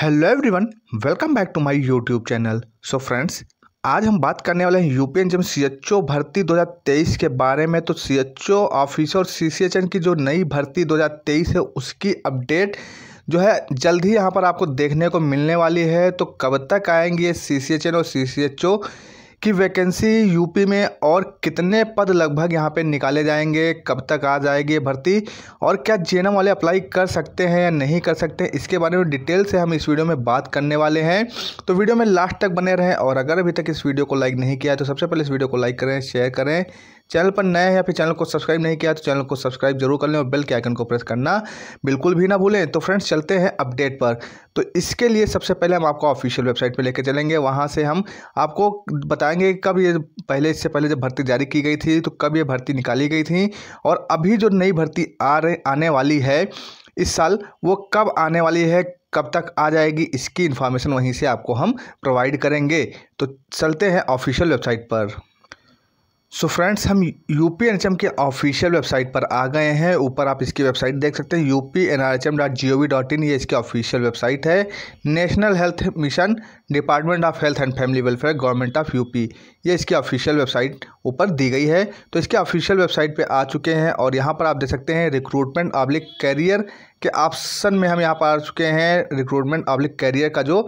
hello everyone welcome back to my YouTube channel so friends आज हम बात करने वाले हैं यूपीएन जम सी भर्ती 2023 के बारे में तो सी एच और सी की जो नई भर्ती 2023 है उसकी अपडेट जो है जल्द ही यहाँ पर आपको देखने को मिलने वाली है तो कब तक आएंगे सी और सी कि वैकेंसी यूपी में और कितने पद लगभग यहाँ पे निकाले जाएंगे कब तक आ जाएगी भर्ती और क्या जे वाले अप्लाई कर सकते हैं या नहीं कर सकते हैं इसके बारे में डिटेल से हम इस वीडियो में बात करने वाले हैं तो वीडियो में लास्ट तक बने रहें और अगर अभी तक इस वीडियो को लाइक नहीं किया है तो सबसे पहले इस वीडियो को लाइक करें शेयर करें चैनल पर नए हैं या फिर चैनल को सब्सक्राइब नहीं किया तो चैनल को सब्सक्राइब जरूर कर लें और बेल के आइकन को प्रेस करना बिल्कुल भी ना भूलें तो फ्रेंड्स चलते हैं अपडेट पर तो इसके लिए सबसे पहले हम आपको ऑफिशियल वेबसाइट पर लेकर चलेंगे वहाँ से हम आपको बताएंगे कब ये पहले इससे पहले जब भर्ती जारी की गई थी तो कब ये भर्ती निकाली गई थी और अभी जो नई भर्ती आ रहे आने वाली है इस साल वो कब आने वाली है कब तक आ जाएगी इसकी इन्फॉर्मेशन वहीं से आपको हम प्रोवाइड करेंगे तो चलते हैं ऑफिशियल वेबसाइट पर सो so फ्रेंड्स हम U P N H M के ऑफिशियल वेबसाइट पर आ गए हैं ऊपर आप इसकी वेबसाइट देख सकते हैं U P N R H M dot G O V dot in ये इसकी ऑफिशियल वेबसाइट है national health mission department of health and family welfare government of UP ये इसकी ऑफिशियल वेबसाइट ऊपर दी गई है तो इसके ऑफिशियल वेबसाइट पर आ चुके हैं और यहाँ पर आप देख सकते हैं रिक्रूटमेंट ऑब्लिक कैरियर के ऑप्शन में हम यहाँ पर आ चुके हैं रिक्रूटमेंट ऑब्लिक कैरियर का जो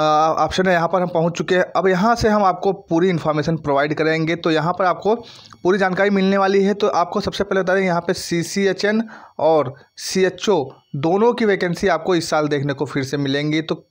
ऑप्शन है यहाँ पर हम पहुँच चुके हैं अब यहाँ से हम आपको पूरी इन्फॉर्मेशन प्रोवाइड करेंगे तो यहाँ पर आपको पूरी जानकारी मिलने वाली है तो आपको सबसे पहले बता दें यहाँ पर सी सी एच एन और सी एच ओ दोनों की वैकेंसी आपको इस साल देखने को फिर से मिलेंगी तो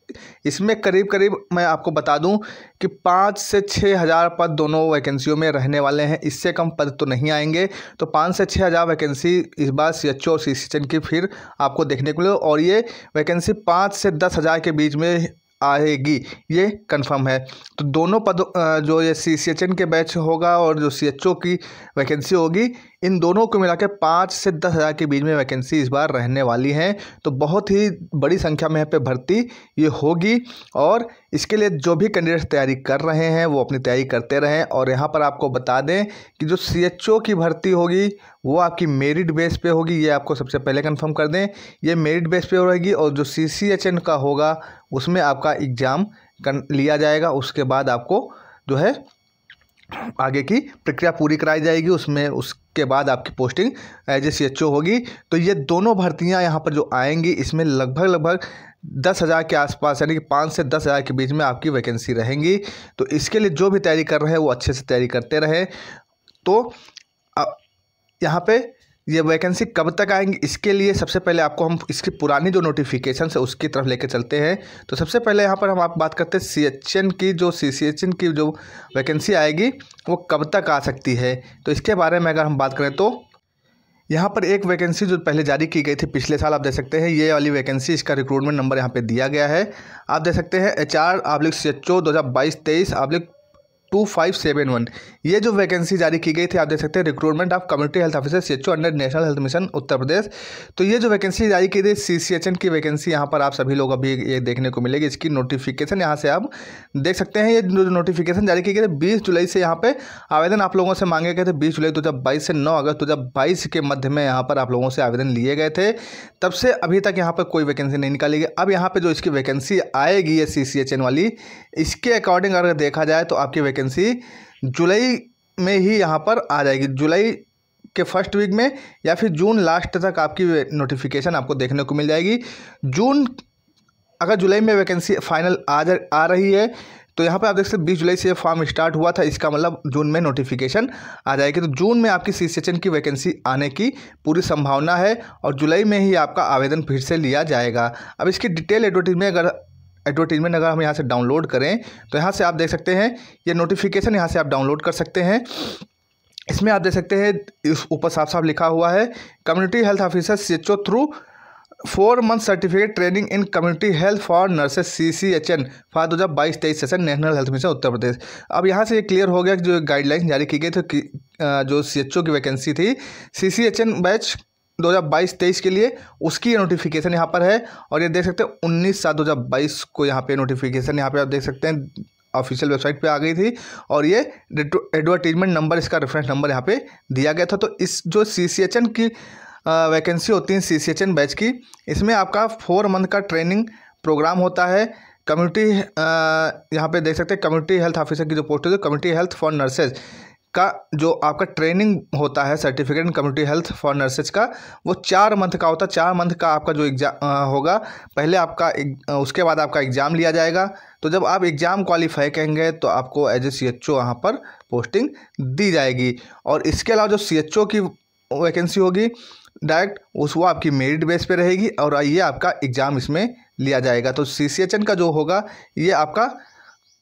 इसमें करीब करीब मैं आपको बता दूं कि पाँच से छः हज़ार पद दोनों वैकेंसियों में रहने वाले हैं इससे कम पद तो नहीं आएंगे तो पाँच से छः हज़ार वैकेंसी इस बार सी एच ओ और सी सी एन की फिर आपको देखने को मिले और ये वैकेंसी पाँच से दस हज़ार के बीच में आएगी ये कंफर्म है तो दोनों पद जो ये सी सी एच एन के बैच होगा और जो सी एच ओ की वैकेंसी होगी इन दोनों को मिलाकर पाँच से दस हज़ार के बीच में वैकेंसी इस बार रहने वाली हैं तो बहुत ही बड़ी संख्या में यहाँ पे भर्ती ये होगी और इसके लिए जो भी कैंडिडेट्स तैयारी कर रहे हैं वो अपनी तैयारी करते रहें और यहाँ पर आपको बता दें कि जो सी की भर्ती होगी वो आपकी मेरिट बेस पे होगी ये आपको सबसे पहले कन्फर्म कर दें ये मेरिट बेस पर रहेगी और जो सी सी एच एन का होगा उसमें आपका एग्ज़ाम लिया जाएगा उसके बाद आपको जो है आगे की प्रक्रिया पूरी कराई जाएगी उसमें उस के बाद आपकी posting as a C H O होगी तो ये दोनों भर्तियाँ यहाँ पर जो आएंगी इसमें लगभग लगभग दस हज़ार के आसपास यानी कि पाँच से दस हज़ार के बीच में आपकी वैकेंसी रहेंगी तो इसके लिए जो भी तैयारी कर रहे हैं वो अच्छे से तैयारी करते रहें तो यहाँ पर ये वैकेंसी कब तक आएंगी इसके लिए सबसे पहले आपको हम इसकी पुरानी जो नोटिफिकेशन है उसकी तरफ लेके चलते हैं तो सबसे पहले यहाँ पर हम आप बात करते हैं सी एच एन की जो सी सी एच एन की जो वैकेंसी आएगी वो कब तक आ सकती है तो इसके बारे में अगर हम बात करें तो यहाँ पर एक वैकेंसी जो पहले जारी की गई थी पिछले साल आप देख सकते हैं ये वाली वैकेंसी इसका रिक्रूटमेंट नंबर यहाँ पे दिया गया है आप देख सकते हैं H R oblique C H O दो हज़ार बाईस तेईस oblique two five seven one ये जो वैकेंसी जारी की गई थी आप देख सकते हैं recruitment of community health officer C H O under national health mission Uttar Pradesh तो ये जो वैकेंसी जारी की गई सी सी एच एन की वैकेंसी यहाँ पर आप सभी लोग अभी ये देखने को मिलेगी इसकी नोटिफिकेशन यहाँ से आप देख सकते हैं ये जो नोटिफिकेशन जारी की गई थी बीस जुलाई से यहाँ पर आवेदन आप लोगों से मांगे गए थे बीस जुलाई दो हज़ार बाईस से नौ अगस्त दो हज़ार बाईस के मध्य में यहाँ पर आप लोगों से आवेदन लिए गए थे तब से अभी तक यहाँ पर कोई वैकेंसी नहीं निकाली गई अब यहाँ पर जो इसकी वैकेंसी आएगी है सी सी एच एन वाली इसके अकॉर्डिंग अगर देखा जाए तो आपकी वैकेंसी जुलाई में ही यहाँ पर आ जाएगी जुलाई के फर्स्ट वीक में या फिर जून लास्ट तक आपकी नोटिफिकेशन आपको देखने को मिल जाएगी जून अगर जुलाई में वैकेंसी फाइनल आ जा आ रही है तो यहाँ पर आप देख सकते बीस जुलाई से फॉर्म स्टार्ट हुआ था इसका मतलब जून में नोटिफिकेशन आ जाएगी तो जून में आपकी सी सेक्शन की वैकेंसी आने की पूरी संभावना है और जुलाई में ही आपका आवेदन फिर से लिया जाएगा अब इसकी डिटेल एडवर्टीज में अगर एडवर्टीजमेंट अगर हम यहाँ से डाउनलोड करें तो यहाँ से आप देख सकते हैं ये नोटिफिकेशन यहाँ से आप डाउनलोड कर सकते हैं इसमें आप देख सकते हैं इस ऊपर साफ साफ लिखा हुआ है community health officer C H through four month certificate training in community health for nurses C C H N for दो हज़ार बाईस तेईस session national health mission Uttar Pradesh अब यहाँ से ये क्लियर हो गया कि जो गाइडलाइन जारी की गई थी जो सी एच ओ की वैकेंसी थी C C H N batch बाईस तेईस के लिए उसकी नोटिफिकेशन यहाँ पर है और ये देख सकते हैं उन्नीस सात बाईस को यहाँ पे नोटिफिकेशन यहाँ पे आप देख सकते हैं ऑफिशियल वेबसाइट पे आ गई थी और ये एडवर्टीजमेंट नंबर इसका रेफरेंस नंबर यहाँ पे दिया गया था तो इस जो सी की वैकेंसी होती है सी बैच की इसमें आपका फोर मंथ का ट्रेनिंग प्रोग्राम होता है कम्युनिटी यहाँ पे देख सकते हैं कम्युनिटी हेल्थ ऑफिसर की जो पोस्ट है कम्युनिटी हेल्थ फॉर नर्सेज का जो आपका ट्रेनिंग होता है certificate in community health for nurses का वो चार मंथ का होता है चार मंथ का आपका जो एग्जाम होगा पहले आपका एक, उसके बाद आपका एग्ज़ाम लिया जाएगा तो जब आप एग्ज़ाम क्वालिफाई करेंगे तो आपको एज ए सी एच ओ वहाँ पर पोस्टिंग दी जाएगी और इसके अलावा जो सी एच ओ की वैकेंसी होगी डायरेक्ट उस वो आपकी मेरिट बेस पे रहेगी और ये आपका एग्ज़ाम इसमें लिया जाएगा तो सी सी एच एन का जो होगा ये आपका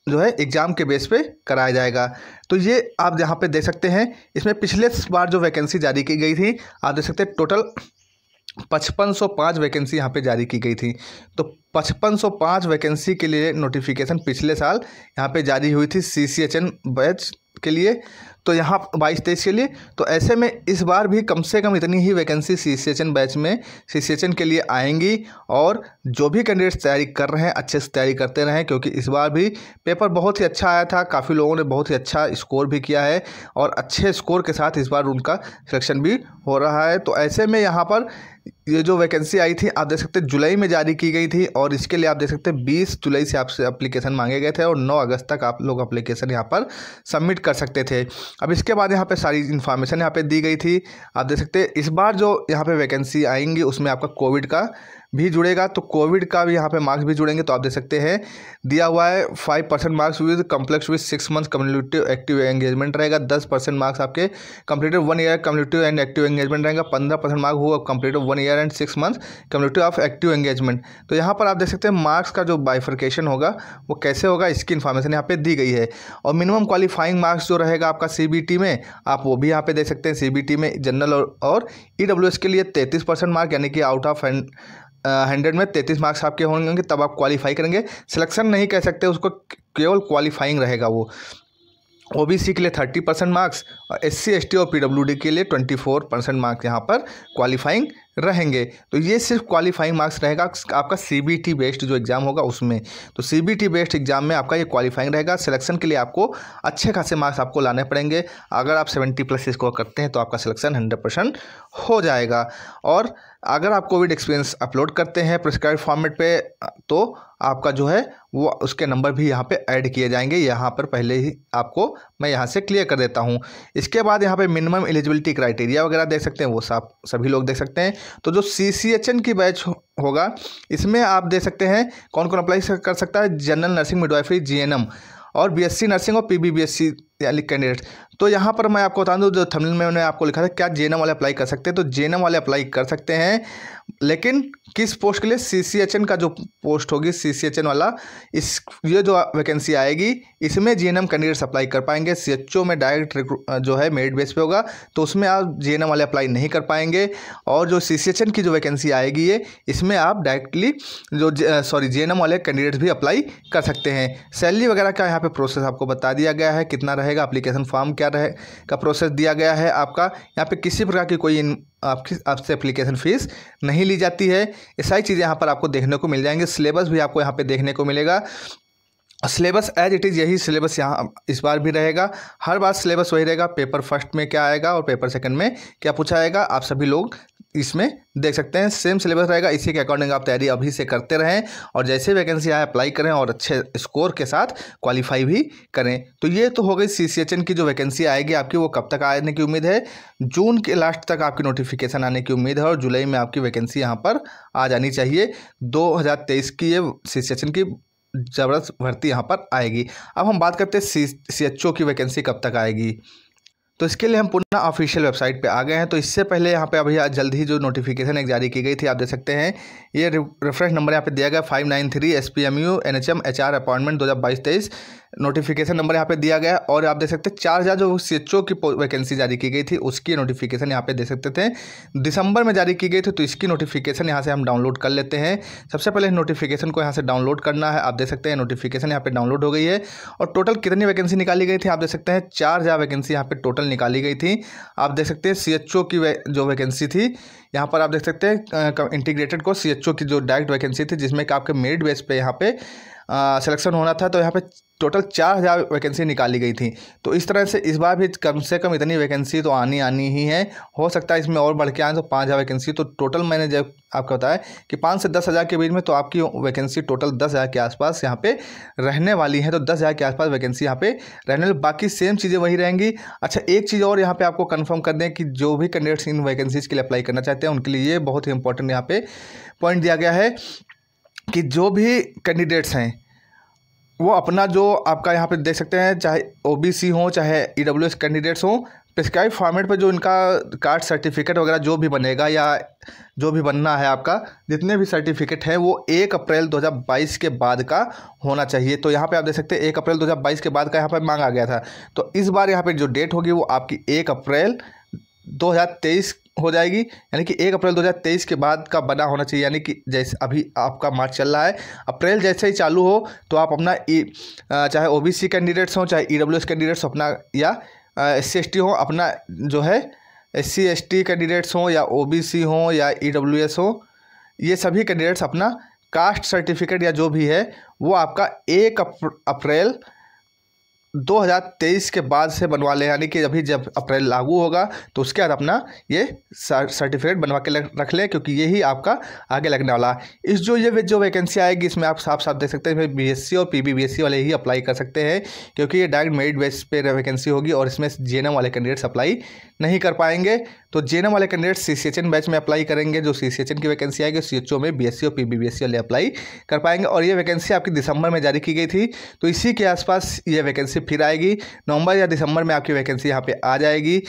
जो है एग्ज़ाम के बेस पे कराया जाएगा तो ये आप यहाँ पे देख सकते हैं इसमें पिछले बार जो वैकेंसी जारी की गई थी आप देख सकते हैं टोटल पचपन सौ पाँच वैकेंसी यहाँ पे जारी की गई थी तो पचपन सौ पाँच वैकेंसी के लिए नोटिफिकेशन पिछले साल यहाँ पे जारी हुई थी C C H N batch के लिए तो यहाँ बाईस तेईस के लिए तो ऐसे में इस बार भी कम से कम इतनी ही वैकेंसी सी सी बैच में सी सी के लिए आएंगी और जो भी कैंडिडेट्स तैयारी कर रहे हैं अच्छे से तैयारी करते रहें क्योंकि इस बार भी पेपर बहुत ही अच्छा आया था काफ़ी लोगों ने बहुत ही अच्छा स्कोर भी किया है और अच्छे स्कोर के साथ इस बार उनका सिलेक्शन भी हो रहा है तो ऐसे में यहाँ पर ये जो वैकेंसी आई थी आप देख सकते हैं जुलाई में जारी की गई थी और इसके लिए आप देख सकते हैं 20 जुलाई से आपसे अप्लीकेशन मांगे गए थे और 9 अगस्त तक आप लोग अप्लीकेशन यहाँ पर सबमिट कर सकते थे अब इसके बाद यहाँ पे सारी इन्फॉर्मेशन यहाँ पे दी गई थी आप देख सकते हैं इस बार जो यहाँ पे वैकेंसी आएंगी उसमें आपका कोविड का भी जुड़ेगा तो कोविड का भी यहाँ पे मार्क्स भी जुड़ेंगे तो आप देख सकते हैं दिया हुआ है five percent marks with complex with six month community active engagement रहेगा दस परसेंट मार्क्स आपके completed one year community and active engagement रहेगा पंद्रह परसेंट मार्क्स हुआ complete one year and six month community of active engagement तो यहाँ पर आप देख सकते हैं मार्क्स का जो बाइफर्केशन होगा वो कैसे होगा इसकी इन्फॉर्मेशन यहाँ पर दी गई है और मिनिमम क्वालिफाइंग मार्क्स जो रहेगा आपका सी में आप वो भी यहाँ पर देख सकते हैं सी में जनरल और ई e के लिए तैंतीस मार्क यानी कि आउट ऑफ हंड्रेड में तैंतीस मार्क्स आपके होंगे तब आप क्वालिफाई करेंगे सिलेक्शन नहीं कह सकते उसको केवल क्वालिफाइंग रहेगा वो ओ बी सी के लिए थर्टी परसेंट मार्क्स और एस सी एस टी और पी डब्ल्यू डी के लिए ट्वेंटी फोर परसेंट मार्क्स यहाँ पर क्वालिफाइंग रहेंगे तो ये सिर्फ क्वालिफाइंग मार्क्स रहेगा आपका सी बी टी बेस्ड जो एग्ज़ाम होगा उसमें तो C B T based exam में आपका ये क्वालिफाइंग रहेगा सिलेक्शन के लिए आपको अच्छे खासे मार्क्स आपको लाने पड़ेंगे अगर आप सेवेंटी प्लस स्कोर करते हैं तो आपका सिलेक्शन हंड्रेड परसेंट हो जाएगा और अगर आप कोविड एक्सपीरियंस अपलोड करते हैं प्रिस्क्राइब फॉर्मेट पर तो आपका जो है वो उसके नंबर भी यहाँ पे ऐड किए जाएंगे यहाँ पर पहले ही आपको मैं यहाँ से क्लियर कर देता हूँ इसके बाद यहाँ पे मिनिमम एलिजिबिलिटी क्राइटेरिया वगैरह देख सकते हैं वो साफ सभी लोग देख सकते हैं तो जो सी सी एच एन की बैच हो, होगा इसमें आप देख सकते हैं कौन कौन अप्लाई कर सकता है general nursing midwifery G N M और बी एस सी नर्सिंग और P B B S C candidate तो यहाँ पर मैं आपको बता दूँ जो थमलिन में उन्होंने आपको लिखा था क्या जेनम वाले अप्लाई कर सकते हैं तो जेनम वाले अप्लाई कर सकते हैं लेकिन किस पोस्ट के लिए सी सी एच एन का जो पोस्ट होगी सी सी एच एन वाला इस ये जो वैकेंसी आएगी इसमें जे एन कैंडिडेट्स अप्लाई कर पाएंगे सी एच ओ में डायरेक्ट जो है मेरिट बेस पे होगा तो उसमें आप जे वाले अप्लाई नहीं कर पाएंगे और जो सी सी एच एन की जो वैकेंसी आएगी ये इसमें आप डायरेक्टली जो सॉरी जे वाले कैंडिडेट्स भी अप्लाई कर सकते हैं सैलरी वगैरह का यहाँ पर प्रोसेस आपको बता दिया गया है कितना रहेगा अप्लीकेशन फॉर्म क्या रहे का प्रोसेस दिया गया है आपका यहाँ पे किसी प्रकार की कोई आपकी आपसे एप्लीकेशन फ़ीस नहीं ली जाती है ये सारी चीज़ें यहाँ पर आपको देखने को मिल जाएंगे सिलेबस भी आपको यहाँ पे देखने को मिलेगा सिलेबस एज इट इज़ यही सिलेबस यहाँ इस बार भी रहेगा हर बार सिलेबस वही रहेगा पेपर फर्स्ट में क्या आएगा और पेपर सेकंड में क्या पूछा आएगा आप सभी लोग इसमें देख सकते हैं सेम सिलेबस रहेगा इसी के अकॉर्डिंग आप तैयारी अभी से करते रहें और जैसे वैकेंसी आए अप्लाई करें और अच्छे स्कोर के साथ क्वालिफाई भी करें तो ये तो हो गई सी सी एच एन की जो वैकेंसी आएगी आपकी वो कब तक आने की उम्मीद है जून के लास्ट तक आपकी नोटिफिकेशन आने की उम्मीद है और जुलाई में आपकी वैकेंसी यहाँ पर आ जानी चाहिए दो हज़ार तेईस की ये सी सी एच एन की ज़बरदस्त भर्ती यहाँ पर आएगी अब हम बात करते हैं सी सी एच ओ की वैकेंसी कब तक आएगी तो इसके लिए हम पुनः ऑफिशियल वेबसाइट पे आ गए हैं तो इससे पहले यहाँ पे अभी जल्द ही जो नोटिफिकेशन एक जारी की गई थी आप देख सकते हैं ये रेफरेंस नंबर यहाँ पे दिया गया five nine three S P M U N H M H R appointment दो हज़ार बाईस तेईस नोटिफिकेशन नंबर यहाँ पे दिया गया और आप देख सकते हैं चार हज़ार जो सी की वैकेंसी जारी की गई थी उसकी नोटिफिकेशन यहाँ पे देख सकते थे दिसंबर में जारी की गई थी तो इसकी नोटिफिकेशन यहाँ से हम डाउनलोड कर लेते हैं सबसे पहले नोटिफिकेशन को यहाँ से डाउनलोड करना है आप देख सकते हैं नोटिफिकेशन यहाँ पर डाउनलोड हो गई है और टोटल कितनी वैकेंसी निकाली गई थी आप देख सकते हैं चार हज़ार वैकेंसी यहाँ पर टोटल निकाली गई थी आप देख सकते हैं सी की जो वैकेंसी थी यहाँ पर आप देख सकते हैं इंटीग्रेटेड को सी की जो डायरेक्ट वैकेंसी थी जिसमें कि आपके मेरिट बेस पर यहाँ पर सिलेक्शन होना था तो यहाँ पे टोटल चार हज़ार वैकेंसी निकाली गई थी तो इस तरह से इस बार भी कम से कम इतनी वैकेंसी तो आनी आनी ही है हो सकता है इसमें और बढ़ के आए तो पाँच हज़ार वैकेंसी तो टोटल मैंने जब आपको बताया कि पाँच से दस हज़ार के बीच में तो आपकी वैकेंसी टोटल दस हज़ार के आसपास यहाँ पे रहने वाली है तो दस हज़ार के आसपास वैकेंसी यहाँ पर रहने वाली बाकी सेम चीज़ें वही रहेंगी अच्छा एक चीज़ और यहाँ पर आपको कन्फर्म कर दें कि जो भी कैंडिडेट्स इन वैकेंसीज़ के लिए अप्लाई करना चाहते हैं उनके लिए बहुत ही इंपॉर्टेंट यहाँ पे पॉइंट दिया गया है कि जो भी कैंडिडेट्स हैं वो अपना जो आपका यहाँ पे देख सकते हैं चाहे ओबीसी हो चाहे ईडब्ल्यूएस e कैंडिडेट्स हों प्रिस्क्राइब फॉर्मेट पर जो इनका कार्ड सर्टिफिकेट वगैरह जो भी बनेगा या जो भी बनना है आपका जितने भी सर्टिफिकेट हैं वो एक अप्रैल 2022 के बाद का होना चाहिए तो यहाँ पे आप देख सकते हैं एक अप्रैल 2022 के बाद का यहाँ पे मांगा गया था तो इस बार यहाँ पे जो डेट होगी वो आपकी एक अप्रैल 2023 हो जाएगी यानी कि एक अप्रैल 2023 के बाद का बना होना चाहिए यानी कि जैसे अभी आपका मार्च चल रहा है अप्रैल जैसे ही चालू हो तो आप अपना ई चाहे ओबीसी कैंडिडेट्स हों चाहे ई e कैंडिडेट्स अपना या एस सी हों अपना जो है एस सी कैंडिडेट्स हों या सी हों या ई e डब्ल्यू हों ये सभी कैंडिडेट्स अपना कास्ट सर्टिफिकेट या जो भी है वो आपका एक अप्रैल 2023 के बाद से बनवा लें यानी कि अभी जब अप्रैल लागू होगा तो उसके बाद अपना ये सर्टिफिकेट बनवा के रख लें क्योंकि यही आपका आगे लगने वाला इस जो ये जो वैकेंसी आएगी इसमें आप साफ साफ देख सकते हैं इसमें बी और पी वाले ही अप्लाई कर सकते हैं क्योंकि ये डायरेक्ट मेरिट बेस पर वैकेंसी होगी और इसमें जे वाले कैंडिडेट्स अप्लाई नहीं कर पाएंगे तो एम वाले कैंडिडेट सीसीएचएन बैच में अप्लाई करेंगे जो सीसीएचएन की वैकेंसी आएगी ओ में बीएससी और पीबीबीएससी वाले अप्लाई कर पाएंगे और ये वैकेंसी आपकी दिसंबर में जारी की गई थी तो इसी के आसपास ये वैकेंसी फिर आएगी नवंबर या दिसंबर में आपकी वैकेंसी यहाँ पे आ जाएगी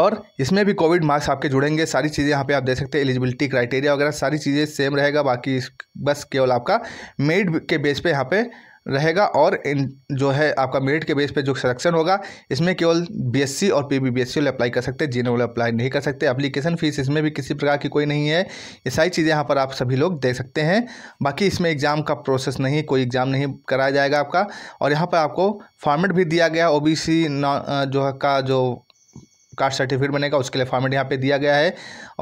और इसमें भी कोविड मार्क्स आपके जुड़ेंगे सारी चीज़ें यहाँ पे आप देख सकते हैं एलिजिबिलिटी क्राइटेरिया वगैरह सारी चीज़ें सेम रहेगा बाकी बस केवल आपका मेड के बेस पे यहाँ पे रहेगा और इन जो है आपका मेरिट के बेस पे जो सिलेक्शन होगा इसमें केवल बीएससी और पी बी वाले अप्लाई कर सकते हैं जी वाले अप्लाई नहीं कर सकते एप्लीकेशन फ़ीस इसमें भी किसी प्रकार की कोई नहीं है ये सारी चीज़ें यहाँ पर आप सभी लोग देख सकते हैं बाकी इसमें एग्ज़ाम का प्रोसेस नहीं कोई एग्ज़ाम नहीं कराया जाएगा आपका और यहाँ पर आपको फॉर्मेट भी दिया गया ओ बी जो का जो कास्ट सर्टिफिकेट बनेगा उसके लिए फॉर्मेट यहाँ पे दिया गया है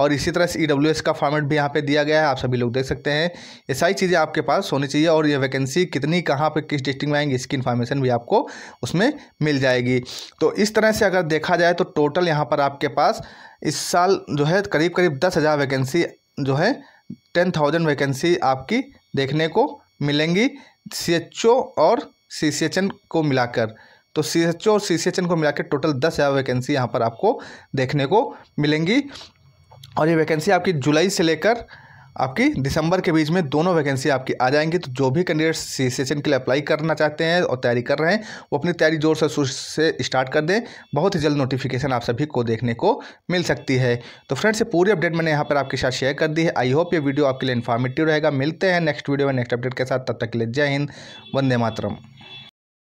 और इसी तरह से ई e का फॉर्मेट भी यहाँ पे दिया गया है आप सभी लोग देख सकते हैं ये सारी चीज़ें आपके पास होनी चाहिए और ये वैकेंसी कितनी कहाँ पर किस डिस्ट्रिक्ट में आएंगी इसकी इन्फॉर्मेशन भी आपको उसमें मिल जाएगी तो इस तरह से अगर देखा जाए तो टोटल यहाँ पर आपके पास इस साल जो है करीब करीब दस हज़ार वैकेंसी जो है टेन थाउजेंड वैकेंसी आपकी देखने को मिलेंगी सी और सी को मिलाकर तो सी एच ओ और सी सी एच एन को मिला के टोटल दस हज़ार वैकेंसी यहाँ पर आपको देखने को मिलेंगी और ये वैकेंसी आपकी जुलाई से लेकर आपकी दिसंबर के बीच में दोनों वैकेंसी आपकी आ जाएंगी तो जो भी कैंडिडेट सी सी एन के लिए अप्लाई करना चाहते हैं और तैयारी कर रहे हैं वो अपनी तैयारी जोर से से स्टार्ट कर दें बहुत ही जल्द नोटिफिकेशन आप सभी को देखने को मिल सकती है तो फ्रेंड्स ये पूरी अपडेट मैंने यहाँ पर आपके साथ शेयर कर दी है आई होप ये वीडियो आपके लिए इन्फॉर्मेटिव रहेगा मिलते हैं नेक्स्ट वीडियो में नेक्स्ट अपडेट के साथ तब तक के लिए जय हिंद वंदे मातरम